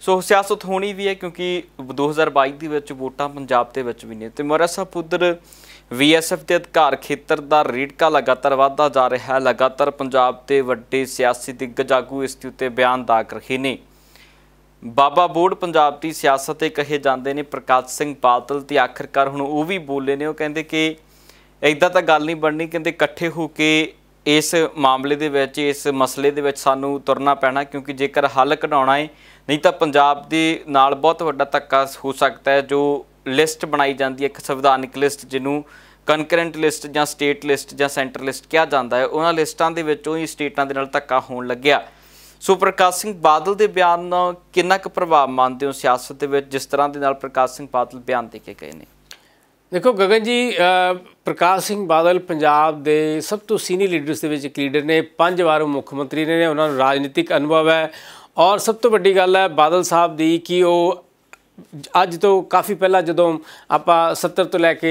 ਸੋ ਸਿਆਸਤ ਹੋਣੀ ਵੀ ਹੈ ਕਿਉਂਕਿ 2022 ਦੇ ਵਿੱਚ ਵੋਟਾਂ ਪੰਜਾਬ ਦੇ ਵਿੱਚ ਵੀ ਨੇ ਤੇ ਮੋਰਾ ਸਾਹਿਬ ਉਧਰ ਵੀਐਸਐਫ ਦੇ ਅਧਿਕਾਰ ਖੇਤਰ ਦਾ ਰੇਟਕਾ ਲਗਾਤਾਰ ਵਧਦਾ ਜਾ ਰਿਹਾ ਹੈ ਲਗਾਤਾਰ ਪੰਜਾਬ ਦੇ ਵੱਡੇ ਸਿਆਸੀ ਦਿਗਗਜ ਆਗੂ ਇਸ ਦੇ ਉੱਤੇ ਬਿਆਨ ਦਾਗ ਰਹੇ ਨੇ ਬਾਬਾ ਬੋੜ ਪੰਜਾਬ ਦੀ ਸਿਆਸਤ ਤੇ ਕਹੇ ਜਾਂਦੇ ਨੇ ਪ੍ਰਕਾਸ਼ ਸਿੰਘ ਬਾਦਲ ਤੇ ਆਖਰਕਾਰ ਹੁਣ ਉਹ ਵੀ ਬੋਲੇ ਨੇ ਉਹ ਕਹਿੰਦੇ ਕਿ ਇਦਾਂ ਤਾਂ ਗੱਲ ਨਹੀਂ ਬਣਨੀ ਕਹਿੰਦੇ ਇਕੱਠੇ ਹੋ ਕੇ ਇਸ ਮਾਮਲੇ ਦੇ ਵਿੱਚ ਇਸ ਮਸਲੇ ਦੇ ਵਿੱਚ ਸਾਨੂੰ ਤੁਰਨਾ ਪੈਣਾ ਕਿਉਂਕਿ ਜੇਕਰ ਹੱਲ ਕਢਾਉਣਾ ਹੈ ਨਹੀਂ ਤਾਂ ਪੰਜਾਬ ਦੇ ਨਾਲ ਬਹੁਤ ਵੱਡਾ ਧੱਕਾ ਹੋ ਸਕਦਾ ਹੈ ਜੋ ਲਿਸਟ ਬਣਾਈ ਜਾਂਦੀ ਹੈ ਇੱਕ ਸੰਵਿਧਾਨਿਕ ਲਿਸਟ ਜਿਹਨੂੰ ਕਨਕਰੈਂਟ ਲਿਸਟ ਜਾਂ ਸਟੇਟ ਲਿਸਟ ਜਾਂ ਸੈਂਟਰ ਲਿਸਟ ਕਿਹਾ ਜਾਂਦਾ ਹੈ ਉਹਨਾਂ ਲਿਸਟਾਂ ਦੇ ਵਿੱਚੋਂ ਹੀ ਸਟੇਟਾਂ ਦੇ ਨਾਲ ਧੱਕਾ ਹੋਣ ਲੱਗਿਆ ਸੋ ਪ੍ਰਕਾਸ਼ ਸਿੰਘ ਬਾਦਲ ਦੇ ਬਿਆਨ ਕਿੰਨਾ ਕੁ ਪ੍ਰਭਾਵ ਮੰਨਦੇ ਹੋ ਸਿਆਸਤ ਦੇ ਵਿੱਚ ਜਿਸ ਤਰ੍ਹਾਂ ਦੇ ਨਾਲ ਪ੍ਰਕਾਸ਼ ਸਿੰਘ ਬਾਦਲ ਬਿਆਨ ਦੇ ਕੇ ਗਏ ਨੇ ਦੇਖੋ ਗਗਨ ਜੀ ਪ੍ਰਕਾਸ਼ ਸਿੰਘ ਬਾਦਲ ਪੰਜਾਬ ਦੇ ਸਭ ਤੋਂ ਸੀਨੀਅਰ ਲੀਡਰਸ ਦੇ ਵਿੱਚ ਇੱਕ ਲੀਡਰ ਨੇ ਪੰਜ ਵਾਰ ਮੁੱਖ ਮੰਤਰੀ ਨੇ ਉਹਨਾਂ ਨੂੰ ਰਾਜਨੀਤਿਕ ਅਨੁਭਵ ਹੈ ਔਰ ਸਭ ਤੋਂ ਵੱਡੀ ਗੱਲ ਹੈ ਬਾਦਲ ਸਾਹਿਬ ਦੀ ਕਿ ਉਹ ਅੱਜ ਤੋਂ ਕਾਫੀ ਪਹਿਲਾਂ ਜਦੋਂ ਆਪਾਂ 70 ਤੋਂ ਲੈ ਕੇ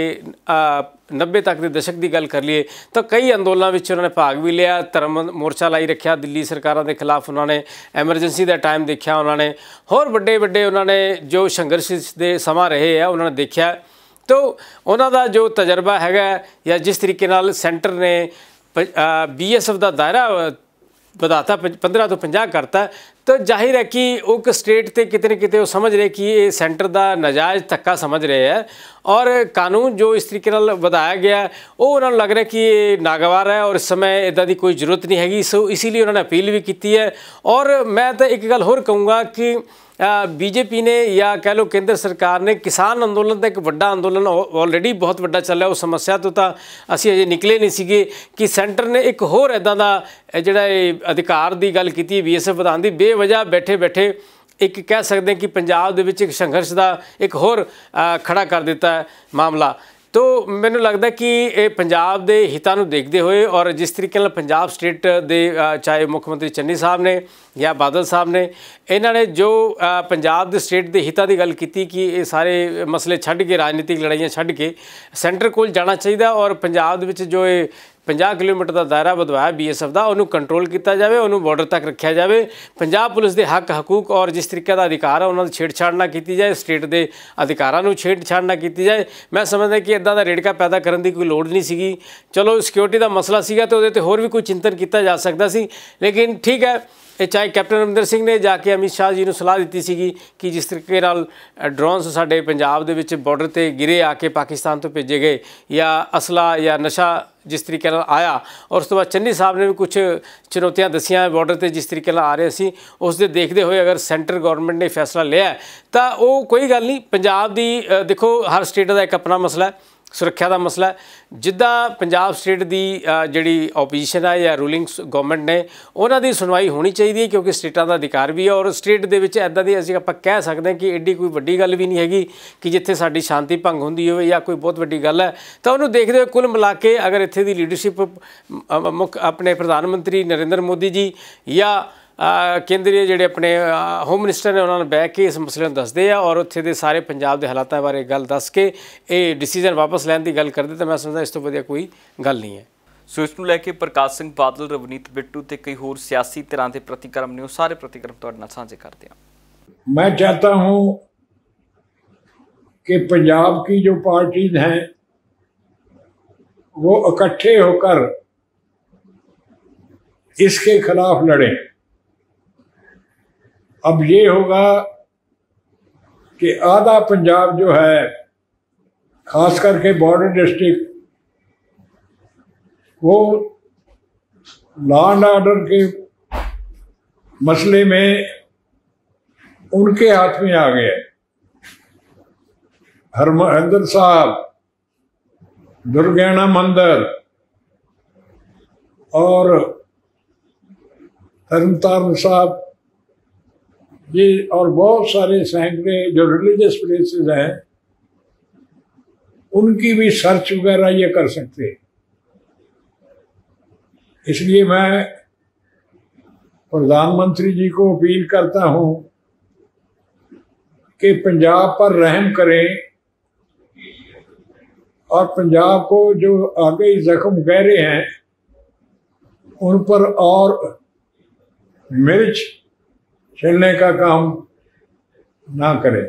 90 ਤੱਕ ਦੇ ਦਸ਼ਕ ਦੀ ਗੱਲ ਕਰ ਲਈਏ ਤਾਂ ਕਈ ਅੰਦੋਲਨਾਂ ਵਿੱਚ ਉਹਨਾਂ ਨੇ ਭਾਗ ਵੀ ਲਿਆ ਧਰਮ ਮੋਰਚਾ ਲਾਈ ਰੱਖਿਆ ਦਿੱਲੀ ਸਰਕਾਰਾਂ ਦੇ ਖਿਲਾਫ ਉਹਨਾਂ ਨੇ ਐਮਰਜੈਂਸੀ ਦਾ ਟਾਈਮ ਦੇਖਿਆ ਉਹਨਾਂ ਨੇ ਹੋਰ ਵੱਡੇ ਵੱਡੇ ਉਹਨਾਂ ਨੇ ਜੋ ਸੰਘਰਸ਼ ਦੇ ਸਮਾਂ ਰਹੇ ਆ ਉਹਨਾਂ ਨੇ ਦੇਖਿਆ ਤੋ ਉਹਨਾਂ ਦਾ ਜੋ ਤਜਰਬਾ ਹੈਗਾ ਜਾਂ ਜਿਸ ਤਰੀਕੇ ਨਾਲ ਸੈਂਟਰ ਨੇ ਬੀਐਸਐਫ ਦਾ ਦਾਇਰਾ ਵਧਾਤਾ 15 ਤੋਂ 50 ਕਰਤਾ ਤਾਂ ਜ਼ਾਹਿਰ ਹੈ ਕਿ ਉਹ ਸਟੇਟ ਤੇ ਕਿਤੇ ਨਾ ਕਿਤੇ ਉਹ ਸਮਝ ਰਹੇ ਕਿ ਇਹ ਸੈਂਟਰ ਦਾ ਨਜਾਇਜ਼ ਧੱਕਾ ਸਮਝ ਰਹੇ ਹੈ ਔਰ ਕਾਨੂੰਨ ਜੋ ਇਸ ਤਰੀਕੇ ਨਾਲ ਵਧਾਇਆ ਗਿਆ ਉਹ ਉਹਨਾਂ ਨੂੰ ਲੱਗ ਰਿਹਾ ਕਿ ਇਹ ਨਾਗਵਾਰ ਹੈ ਔਰ ਇਸ ਸਮੇਂ ਇਦਾਂ ਦੀ ਕੋਈ ਜ਼ਰੂਰਤ ਨਹੀਂ ਹੈਗੀ ਸੋ ਇਸੇ ਲਈ ਉਹਨਾਂ ਨੇ ਅਪੀਲ ਵੀ ਕੀਤੀ ਹੈ ਔਰ ਮੈਂ ਤਾਂ ਇੱਕ ਗੱਲ ਹੋਰ ਕਹੂੰਗਾ ਕਿ ਬੀਜੇਪੀ ਨੇ ਜਾਂ ਕਹਿ ਲੋ ਕੇਂਦਰ ਸਰਕਾਰ ਨੇ ਕਿਸਾਨ ਅੰਦੋਲਨ ਦਾ ਇੱਕ ਵੱਡਾ ਅੰਦੋਲਨ ਆਲਰੇਡੀ ਬਹੁਤ ਵੱਡਾ ਚੱਲਿਆ ਉਸ ਸਮੱਸਿਆ ਤੋਂ ਤਾਂ ਅਸੀਂ ਅਜੇ ਨਿਕਲੇ ਨਹੀਂ ਸੀਗੇ ਕਿ ਸੈਂਟਰ ਨੇ ਇੱਕ ਹੋਰ ਐਦਾਂ ਦਾ ਜਿਹੜਾ ਇਹ ਅਧਿਕਾਰ ਦੀ ਗੱਲ ਕੀਤੀ ਬੀਐਸਐਫ ਵਿਧਾਨ ਦੀ ਬੇਵਜ੍ਹਾ ਬੈਠੇ ਬੈਠੇ ਇੱਕ ਕਹਿ ਸਕਦੇ ਕਿ ਪੰਜਾਬ ਦੇ ਵਿੱਚ ਇੱਕ ਸੰਘਰਸ਼ ਦਾ ਇੱਕ ਹੋਰ ਖੜਾ ਕਰ ਦਿੱਤਾ ਮਾਮਲਾ ਤੋ ਮੈਨੂੰ ਲੱਗਦਾ ਕਿ ਇਹ ਪੰਜਾਬ ਦੇ ਹਿੱਤਾਂ ਨੂੰ ਦੇਖਦੇ ਹੋਏ ਔਰ ਜਿਸ ਤਰੀਕੇ ਨਾਲ ਪੰਜਾਬ ਸਟੇਟ ਦੇ ਚਾਹੇ ਮੁੱਖ ਮੰਤਰੀ ਚੰਨੀ ਸਾਹਿਬ ਨੇ ਜਾਂ ਬਾਦਲ ਸਾਹਿਬ ਨੇ ਇਹਨਾਂ ਨੇ ਜੋ ਪੰਜਾਬ ਦੇ ਸਟੇਟ ਦੇ ਹਿੱਤਾਂ ਦੀ ਗੱਲ ਕੀਤੀ ਕਿ ਇਹ ਸਾਰੇ ਮਸਲੇ ਛੱਡ ਕੇ ਰਾਜਨੀਤਿਕ ਲੜਾਈਆਂ ਛੱਡ ਕੇ ਸੈਂਟਰ ਕੋਲ ਜਾਣਾ ਚਾਹੀਦਾ ਔਰ ਪੰਜਾਬ ਦੇ ਵਿੱਚ ਜੋ ਇਹ 50 ਕਿਲੋਮੀਟਰ ਦਾ ਦਾਇਰਾ ਵਧਵਾਇਆ ਬੀਐਸਐਫ ਦਾ ਉਹਨੂੰ ਕੰਟਰੋਲ ਕੀਤਾ ਜਾਵੇ ਉਹਨੂੰ ਬਾਰਡਰ ਤੱਕ ਰੱਖਿਆ ਜਾਵੇ ਪੰਜਾਬ ਪੁਲਿਸ ਦੇ ਹੱਕ ਹਕੂਕ ਔਰ ਜਿਸ ਤਰੀਕੇ ਦਾ ਅਧਿਕਾਰ ਹੈ ਉਹਨਾਂ ਦੀ ਛੇੜਛਾੜ ਨਾ ਕੀਤੀ ਜਾਏ ਸਟੇਟ ਦੇ ਅਧਿਕਾਰਾਂ ਨੂੰ ਛੇੜਛਾੜ ਨਾ ਕੀਤੀ ਜਾਏ ਮੈਂ ਸਮਝਦਾ ਕਿ ਇਦਾਂ ਦਾ ਰੇੜਕਾ ਪੈਦਾ ਕਰਨ ਦੀ ਕੋਈ ਲੋੜ ਨਹੀਂ ਸੀਗੀ ਚਲੋ ਸਿਕਿਉਰਿਟੀ ਦਾ ਮਸਲਾ ਸੀਗਾ ਤੇ ਉਹਦੇ ਤੇ ਹੋਰ ਵੀ ਕੋਈ ਚਿੰਤਨ ਕੀਤਾ ਜਾ ਸਕਦਾ ਸੀ ਲੇਕਿਨ ਠੀਕ ਹੈ ਇਹ ਚਾਹੇ ਕੈਪਟਨ ਅਮਰਿੰਦਰ ਸਿੰਘ ਨੇ ਜਾ ਕੇ ਅਮਿਤ ਸ਼ਾਹ ਜੀ ਨੂੰ ਸਲਾਹ ਦਿੱਤੀ ਸੀਗੀ ਕਿ ਜਿਸ ਤਰੀਕੇ ਨਾਲ ਡਰੋਨਸ ਸਾਡੇ ਪੰਜਾਬ ਦੇ ਵਿੱਚ ਬਾਰਡਰ ਤੇ ਗਿਰੇ ਆ ਕੇ ਪਾਕਿਸਤਾਨ ਤੋਂ ਭੇਜੇ ਗਏ ਜਾਂ ਅਸਲਾ ਜਾਂ ਨਸ਼ਾ ਜਿਸ ਤਰੀਕੇ ਨਾਲ ਆਇਆ ਔਰ ਉਸ ਤੋਂ ਬਾਅਦ ਚੰਨੀ ਸਾਹਿਬ ਨੇ ਵੀ ਕੁਝ ਚੁਣੌਤੀਆਂ ਦਸੀਆਂ ਬਾਰਡਰ ਤੇ ਜਿਸ ਤਰੀਕੇ ਨਾਲ ਆ ਰਹੇ ਸੀ ਉਸ ਦੇ ਦੇਖਦੇ ਹੋਏ ਅਗਰ ਸੈਂਟਰ ਗਵਰਨਮੈਂਟ ਨੇ ਫੈਸਲਾ ਲਿਆ ਤਾਂ ਉਹ ਕੋਈ ਗੱਲ ਨਹੀਂ ਪੰਜਾਬ ਦੀ ਦੇਖੋ ਹਰ ਸਟੇਟ ਦਾ ਇੱਕ ਆਪਣਾ ਮਸਲਾ ਹੈ ਸੁਰੱਖਿਆ ਦਾ ਮਸਲਾ ਜਿੱਦਾਂ ਪੰਜਾਬ ਸਟੇਟ ਦੀ ਜਿਹੜੀ ਆਪੋਜੀਸ਼ਨ ਹੈ ਜਾਂ ਰੂਲਿੰਗ ਗਵਰਨਮੈਂਟ ਨੇ ਉਹਨਾਂ ਦੀ ਸੁਣਵਾਈ ਹੋਣੀ ਚਾਹੀਦੀ ਹੈ ਕਿਉਂਕਿ ਸਟੇਟਾਂ ਦਾ ਅਧਿਕਾਰ ਵੀ ਹੈ ਔਰ ਸਟੇਟ ਦੇ ਵਿੱਚ ਐਦਾਂ ਦੀ ਅਸੀਂ ਆਪਾਂ ਕਹਿ ਸਕਦੇ ਹਾਂ ਕਿ ਐਡੀ ਕੋਈ ਵੱਡੀ ਗੱਲ ਵੀ ਨਹੀਂ ਹੈਗੀ ਕਿ ਜਿੱਥੇ ਸਾਡੀ ਸ਼ਾਂਤੀ ਭੰਗ ਹੁੰਦੀ ਹੋਵੇ ਜਾਂ ਕੋਈ ਬਹੁਤ ਵੱਡੀ ਗੱਲ ਹੈ ਤਾਂ ਉਹਨੂੰ ਦੇਖਦੇ ਹੋਏ ਕੁੱਲ ਮਿਲਾ ਕੇ ਅਗਰ ਇੱਥੇ ਦੀ ਲੀਡਰਸ਼ਿਪ ਮੁੱਖ ਆਪਣੇ ਪ੍ਰਧਾਨ ਮੰਤਰੀ ਨਰਿੰਦਰ ਮੋਦੀ ਜੀ ਜਾਂ ਕੇਂਦਰੀ ਜਿਹੜੇ ਆਪਣੇ ਹੋਮ ਮਿਨਿਸਟਰ ਨੇ ਉਹਨਾਂ ਨੂੰ ਬੈਠ ਕੇ ਇਸ ਮਸਲੇ ਨੂੰ ਦੱਸਦੇ ਆ ਔਰ ਉੱਥੇ ਦੇ ਸਾਰੇ ਪੰਜਾਬ ਦੇ ਹਾਲਾਤਾਂ ਬਾਰੇ ਗੱਲ ਦੱਸ ਕੇ ਇਹ ਡਿਸੀਜਨ ਵਾਪਸ ਲੈਣ ਦੀ ਗੱਲ ਕਰਦੇ ਤਾਂ ਮੈਂ ਸਮਝਦਾ ਇਸ ਤੋਂ ਵਧੀਆ ਕੋਈ ਗੱਲ ਨਹੀਂ ਹੈ ਸੋ ਇਸ ਨੂੰ ਲੈ ਕੇ ਪ੍ਰਕਾਸ਼ ਸਿੰਘ ਬਾਦਲ ਰਵਨੀਤ ਬਿੱਟੂ ਤੇ ਕਈ ਹੋਰ ਸਿਆਸੀ ਤਰ੍ਹਾਂ ਦੇ ਪ੍ਰਤੀਕਰਮ ਨੇ ਉਹ ਸਾਰੇ ਪ੍ਰਤੀਕਰਮ ਤੁਹਾਡੇ ਨਾਲ ਸਾਂਝੇ ਕਰਦੇ ਆ ਮੈਂ ਚਾਹਤਾ ਹੂੰ ਕੀ ਜੋ की ਹੈ ਉਹ ਇਕੱਠੇ ਹੋ इकट्ठे ਇਸ ਕੇ ਖਿਲਾਫ ਲੜੇ अब ये होगा कि आधा पंजाब जो है खास करके बॉर्डर डिस्ट्रिक्ट वो लॉ एंड ऑर्डर के मसले में उनके हाथ में आ गए हरमहेंद्र साहब दुर्गैना मंदिर और तरन साहब ये और बहुत सारे सैकड़े जो रिलीजियस प्लेसेस हैं उनकी भी सर्च वगैरह ये कर सकते हैं इसलिए मैं प्रधानमंत्री जी को अपील करता हूं कि पंजाब पर रहम करें और पंजाब को जो आगे जख्म गहरे हैं उन पर और मिर्च छेड़ने का काम ना करें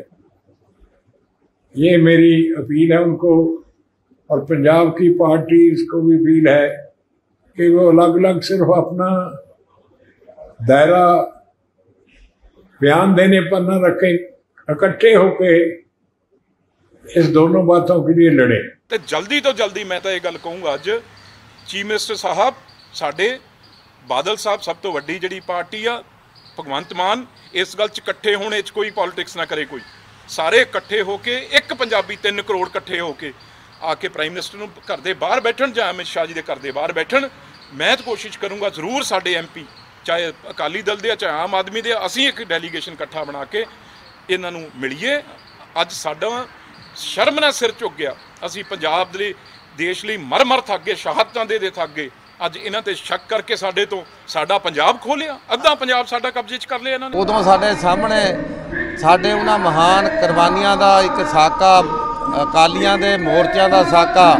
ये मेरी अपील है उनको और पंजाब की पार्टीज को भी अपील है कि वो अलग अलग सिर्फ अपना दायरा बयान देने पर न रखें इकट्ठे होके इस दोनों बातों के लिए लड़े ਤੇ ਜਲਦੀ ਤੋਂ ਜਲਦੀ ਮੈਂ ਤਾਂ ਇਹ ਗੱਲ ਕਹੂੰਗਾ ਅੱਜ ਚੀਫ ਮਿਨਿਸਟਰ ਸਾਹਿਬ ਸਾਡੇ ਬਾਦਲ ਸਾਹਿਬ ਸਭ ਤੋਂ ਵੱਡੀ ਜਿਹੜੀ ਪਾਰਟੀ ਆ ਭਗਵੰਤ ਮਾਨ ਇਸ ਗੱਲ 'ਚ ਇਕੱਠੇ ਹੋਣ 'ਚ ਕੋਈ ਪੋਲਿਟਿਕਸ ਨਾ ਕਰੇ ਕੋਈ ਸਾਰੇ ਇਕੱਠੇ ਹੋ ਕੇ ਇੱਕ ਪੰਜਾਬੀ 3 ਕਰੋੜ ਇਕੱਠੇ ਹੋ ਕੇ ਆ ਕੇ ਪ੍ਰਾਈਮ ਮਿਨਿਸਟਰ ਨੂੰ ਘਰ ਦੇ ਬਾਹਰ ਬੈਠਣ ਜਾਂ ਅਮਿਤ ਸ਼ਾਹ ਜੀ ਦੇ ਘਰ ਦੇ ਬਾਹਰ ਬੈਠਣ ਮੈਂ ਤਾਂ ਕੋਸ਼ਿਸ਼ ਕਰੂੰਗਾ ਜ਼ਰੂਰ ਸਾਡੇ ਐਮਪੀ ਚਾਹੇ ਅਕਾਲੀ ਦਲ ਦੇ ਚਾਹੇ ਆਮ ਆਦਮੀ ਦੇ ਅਸੀਂ ਇੱਕ ਡੈਲੀਗੇਸ਼ਨ ਇਕੱਠਾ ਬਣਾ ਕੇ ਇਹਨਾਂ ਨੂੰ ਮਿਲੀਏ ਅੱਜ ਸਾਡਾ ਸ਼ਰਮ ਨਾਲ ਸਿਰ ਝੁਕ ਗਿਆ ਅਸੀਂ ਪੰਜਾਬ ਦੇ ਲਈ ਦੇਸ਼ ਲਈ ਮਰ ਮਰ ਥੱਕ ਗਏ ਸ਼ਹਾਦਤਾਂ ਦੇ ਦੇ ਥੱਕ ਗਏ ਅੱਜ ਇਹਨਾਂ ਤੇ ਸ਼ੱਕ ਕਰਕੇ ਸਾਡੇ ਤੋਂ ਸਾਡਾ ਪੰਜਾਬ ਖੋਲਿਆ ਅੱਧਾ ਪੰਜਾਬ ਸਾਡਾ ਕਬਜ਼ੇ 'ਚ ਕਰ ਲਿਆ ਇਹਨਾਂ ਨੇ ਉਦੋਂ ਸਾਡੇ ਸਾਹਮਣੇ ਸਾਡੇ ਉਹਨਾਂ ਮਹਾਨ ਕੁਰਬਾਨੀਆਂ ਦਾ ਇੱਕ ਸਾਕਾ ਅਕਾਲੀਆਂ ਦੇ ਮੋਰਚਿਆਂ ਦਾ ਸਾਕਾ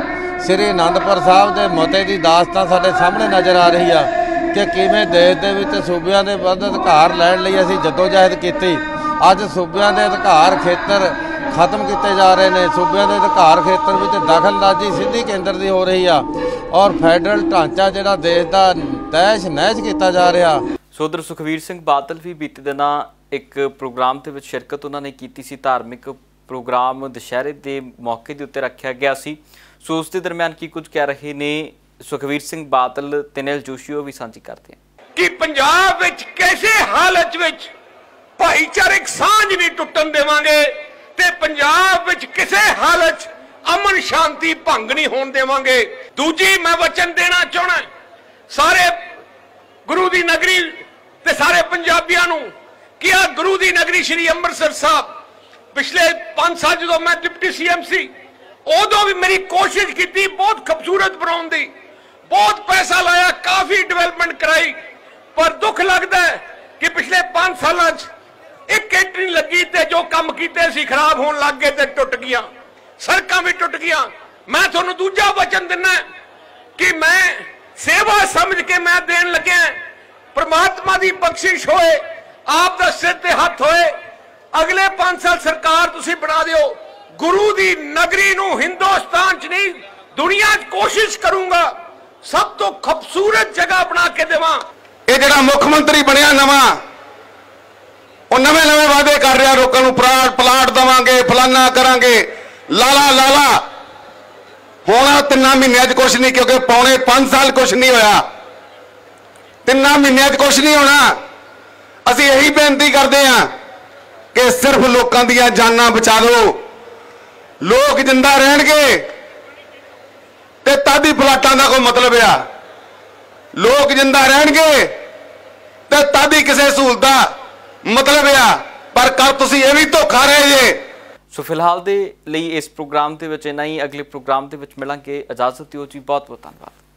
ਸ੍ਰੀ ਅਨੰਦਪੁਰ ਸਾਹਿਬ ਦੇ ਮਤੇ ਦੀ ਦਾਸਤਾਨ ਸਾਡੇ ਸਾਹਮਣੇ ਨਜ਼ਰ ਆ ਰਹੀ ਆ ਕਿ ਕਿਵੇਂ ਦੇਸ਼ ਦੇ ਵਿੱਚ ਸੂਬਿਆਂ ਦੇ ਵੱਧ ਅਧਿਕਾਰ ਲੈਣ ਲਈ ਅਸੀਂ ਜਦੋਂ ਜਦੋਜਹਿਦ ਕੀਤੀ ਅੱਜ ਸੂਬਿਆਂ ਦੇ ਅਧਿਕਾਰ ਖੇਤਰ ਖਤਮ ਕੀਤੇ ਜਾ ਰਹੇ ਨੇ ਸੂਬਿਆਂ ਦੇ ਅਧਿਕਾਰ ਖੇਤਰ ਵਿੱਚ ਦਖਲਅੰਦਾਜ਼ੀ ਸਿੱਧੀ ਕੇਂਦਰ ਦੀ ਹੋ ਰਹੀ ਆ ਔਰ ਫੈਡਰਲ ਢਾਂਚਾ ਜਿਹੜਾ ਦੇਸ਼ ਦਾ ਤੈਸ਼ ਨਹਿਜ ਕੀਤਾ ਜਾ ਰਿਹਾ ਸੋਦਰ ਸੁਖਵੀਰ ਸਿੰਘ ਬਾਦਲ ਵੀ ਬੀਤੇ ਦਿਨਾਂ ਇੱਕ ਪ੍ਰੋਗਰਾਮ ਦੇ ਵਿੱਚ ਸ਼ਿਰਕਤ ਉਹਨਾਂ ਨੇ ਕੀਤੀ ਸੀ ਧਾਰਮਿਕ ਪ੍ਰੋਗਰਾਮ ਦੁਸ਼ਹਿਰੇ ਦੇ ਮੌਕੇ ਦੇ ਉੱਤੇ ਰੱਖਿਆ ਗਿਆ ਸੀ ਸੋ ਉਸ ਦੇ ਦਰਮਿਆਨ ਕੀ ਕੁਝ ਕਹਿ ਰਹੇ ਨੇ ਸੁਖਵੀਰ ਸਿੰਘ ਬਾਦਲ ਤੇ ਜੋਸ਼ੀਓ ਵੀ ਸਾਂਝੀ ਕਰਦੇ ਆ ਕਿ ਪੰਜਾਬ ਵਿੱਚ ਕਿਸੇ ਹਾਲਤ ਵਿੱਚ ਭਾਈਚਾਰਕ ਸਾਂਝ ਨਹੀਂ ਟੁੱਟਣ ਦੇਵਾਂਗੇ ਤੇ ਪੰਜਾਬ ਵਿੱਚ ਕਿਸੇ ਹਾਲਤ 'ਚ ਅਮਨ ਸ਼ਾਂਤੀ ਭੰਗ ਨਹੀਂ ਹੋਣ ਦੇਵਾਂਗੇ ਦੂਜੀ ਮੈਂ ਵਚਨ ਦੇਣਾ ਚਾਹਣਾ ਸਾਰੇ ਗੁਰੂ ਦੀ ਨਗਰੀ ਤੇ ਸਾਰੇ ਪੰਜਾਬੀਆਂ ਨੂੰ ਕਿ ਆ ਗੁਰੂ ਦੀ ਨਗਰੀ ਸ਼੍ਰੀ ਅੰਮ੍ਰਿਤਸਰ ਸਾਹਿਬ ਪਿਛਲੇ 5 ਸਾਲ ਜਦੋਂ ਮੈਂ ਡਿਪਟੀ ਸੀਐਮ ਸੀ ਉਦੋਂ ਵੀ ਮੇਰੀ ਕੋਸ਼ਿਸ਼ ਕੀਤੀ ਬਹੁਤ ਖੂਬਸੂਰਤ ਬਣਾਉਣ ਦੀ ਬਹੁਤ ਪੈਸਾ ਲਾਇਆ ਕਾਫੀ ਡਿਵੈਲਪਮੈਂਟ ਕਰਾਈ ਪਰ ਦੁੱਖ ਲੱਗਦਾ ਹੈ ਕਿ ਪਿਛਲੇ 5 ਸਾਲਾਂ 'ਚ ਇੱਕ ਇੰਟ ਨਹੀਂ ਲੱਗੀ ਤੇ ਜੋ ਕੰਮ ਕੀਤੇ ਸੀ ਖਰਾਬ ਹੋਣ ਲੱਗ ਗਏ ਤੇ ਟੁੱਟ ਗਿਆ ਸੜਕਾਂ ਵੀ ਟੁੱਟ ਗਿਆ ਮੈਂ ਤੁਹਾਨੂੰ ਦੂਜਾ ਵਚਨ ਦਿੰਨਾ ਕਿ ਮੈਂ ਸੇਵਾ ਸਮਝ ਕੇ ਮੈਂ ਦੇਣ ਲੱਗਿਆ ਪ੍ਰਮਾਤਮਾ ਦੀ ਬਖਸ਼ਿਸ਼ ਹੋਏ ਆਪ ਦਾ ਸਿਰ ਤੇ ਹੱਥ ਹੋਏ ਅਗਲੇ 5 ਸਾਲ ਸਰਕਾਰ ਤੁਸੀਂ ਬਣਾ ਦਿਓ ਗੁਰੂ ਦੀ ਨਗਰੀ ਨੂੰ ਹਿੰਦੁਸਤਾਨ 'ਚ ਨਹੀਂ ਦੁਨੀਆ 'ਚ ਕੋਸ਼ਿਸ਼ ਕਰੂੰਗਾ ਸਭ ਤੋਂ ਖੂਬਸੂਰਤ ਜਗ੍ਹਾ ਬਣਾ ਕੇ ਦੇਵਾਂ ਇਹ ਜਿਹੜਾ ਮੁੱਖ ਮੰਤਰੀ ਬਣਿਆ ਨਵਾਂ ਉਹ ਨਵੇਂ ਨਵੇਂ ਵਾਅਦੇ ਕਰ ਰਿਹਾ ਲੋਕਾਂ ਨੂੰ ਪਲਾਟ ਪਲਾਟ ਦਵਾਂਗੇ ਫਲਾਨਾ ਕਰਾਂਗੇ ਲਾਲਾ ਲਾਲਾ ਹੋਣਾ ਤਿੰਨਾਂ ਮਹੀਨਿਆਂ 'ਚ ਕੁਝ ਨਹੀਂ ਕਿਉਂਕਿ ਪੌਣੇ 5 ਸਾਲ ਕੁਝ ਨਹੀਂ ਹੋਇਆ ਤਿੰਨਾਂ ਮਹੀਨਿਆਂ 'ਚ ਕੁਝ ਨਹੀਂ ਹੋਣਾ ਅਸੀਂ ਇਹੀ ਬੇਨਤੀ ਕਰਦੇ ਹਾਂ ਕਿ ਸਿਰਫ ਲੋਕਾਂ ਦੀਆਂ ਜਾਨਾਂ ਬਚਾ ਲਓ ਲੋਕ ਜਿੰਦਾ ਰਹਿਣਗੇ ਤੇ ਤਦ ਹੀ ਪਲਾਟਾਂ ਦਾ ਕੋਈ ਮਤਲਬ ਆ ਲੋਕ ਜਿੰਦਾ ਰਹਿਣਗੇ ਤੇ ਤਦ ਹੀ ਕਿਸੇ ਸਹੂਲਤਾਂ ਮਤਲਬ ਆ ਪਰ ਕਰ ਤੁਸੀਂ ਇਹ ਵੀ ਧੋਖਾ ਰਹੇ ਜੇ ਸੋ ਫਿਲਹਾਲ ਦੇ ਲਈ ਇਸ ਪ੍ਰੋਗਰਾਮ ਦੇ ਵਿੱਚ ਇਨਾ ਹੀ ਅਗਲੇ ਪ੍ਰੋਗਰਾਮ ਦੇ ਵਿੱਚ ਮਿਲਾਂਗੇ ਇਜਾਜ਼ਤ ਦਿਓ ਜੀ ਬਹੁਤ ਬਹੁਤ ਧੰਨਵਾਦ